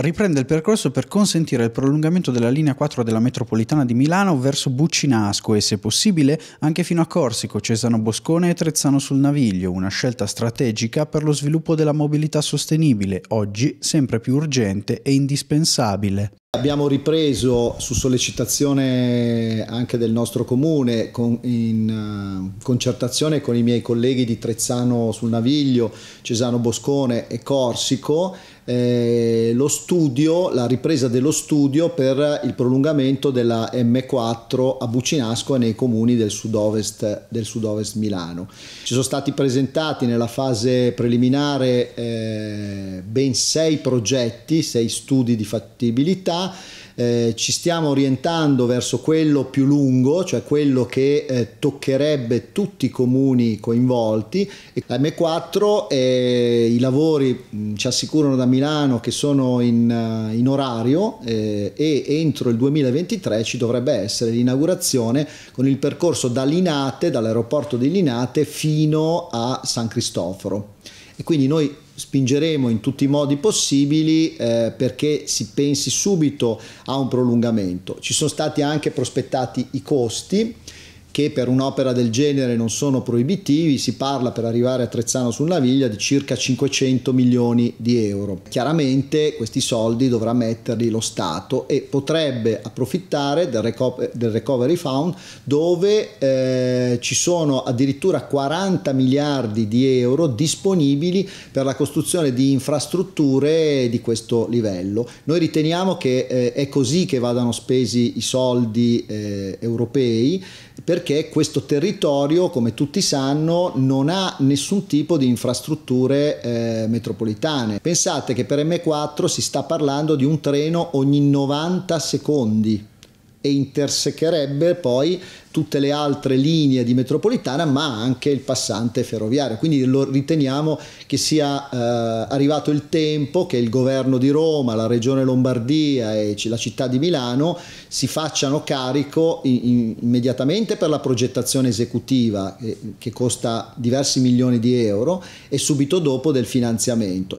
riprende il percorso per consentire il prolungamento della linea 4 della metropolitana di Milano verso Buccinasco e, se possibile, anche fino a Corsico, Cesano Boscone e Trezzano sul Naviglio, una scelta strategica per lo sviluppo della mobilità sostenibile, oggi sempre più urgente e indispensabile. Abbiamo ripreso su sollecitazione anche del nostro comune con, in uh, concertazione con i miei colleghi di Trezzano sul Naviglio, Cesano Boscone e Corsico eh, lo studio, la ripresa dello studio per il prolungamento della M4 a Bucinasco e nei comuni del sud-ovest, del sud-ovest Milano. Ci sono stati presentati nella fase preliminare eh, ben sei progetti, sei studi di fattibilità eh, ci stiamo orientando verso quello più lungo, cioè quello che eh, toccherebbe tutti i comuni coinvolti. E M4 eh, i lavori mh, ci assicurano da Milano che sono in, eh, in orario eh, e entro il 2023 ci dovrebbe essere l'inaugurazione con il percorso da Linate, dall'aeroporto di Linate fino a San Cristoforo. E quindi noi spingeremo in tutti i modi possibili eh, perché si pensi subito a un prolungamento. Ci sono stati anche prospettati i costi che per un'opera del genere non sono proibitivi, si parla per arrivare a Trezzano sul Naviglia di circa 500 milioni di euro. Chiaramente questi soldi dovrà metterli lo Stato e potrebbe approfittare del, Reco- del Recovery Fund dove eh, ci sono addirittura 40 miliardi di euro disponibili per la costruzione di infrastrutture di questo livello. Noi riteniamo che eh, è così che vadano spesi i soldi eh, europei perché questo territorio, come tutti sanno, non ha nessun tipo di infrastrutture eh, metropolitane. Pensate che per M4 si sta parlando di un treno ogni 90 secondi e intersecherebbe poi tutte le altre linee di metropolitana ma anche il passante ferroviario quindi lo riteniamo che sia eh, arrivato il tempo che il governo di Roma, la regione Lombardia e la città di Milano si facciano carico in, in, immediatamente per la progettazione esecutiva eh, che costa diversi milioni di euro e subito dopo del finanziamento